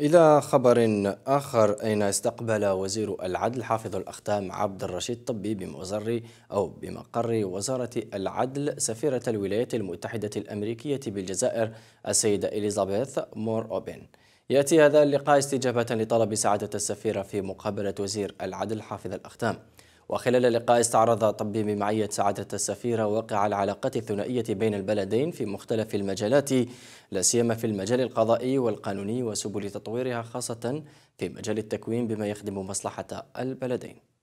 إلى خبر آخر أين استقبل وزير العدل حافظ الأختام عبد الرشيد طبي بمزر أو بمقر وزارة العدل سفيرة الولايات المتحدة الأمريكية بالجزائر السيدة إليزابيث مور أوبن يأتي هذا اللقاء استجابة لطلب سعادة السفيرة في مقابلة وزير العدل حافظ الأختام وخلال اللقاء استعرض طبي بمعية سعادة السفيرة واقع العلاقات الثنائية بين البلدين في مختلف المجالات لا سيما في المجال القضائي والقانوني وسبل تطويرها خاصة في مجال التكوين بما يخدم مصلحة البلدين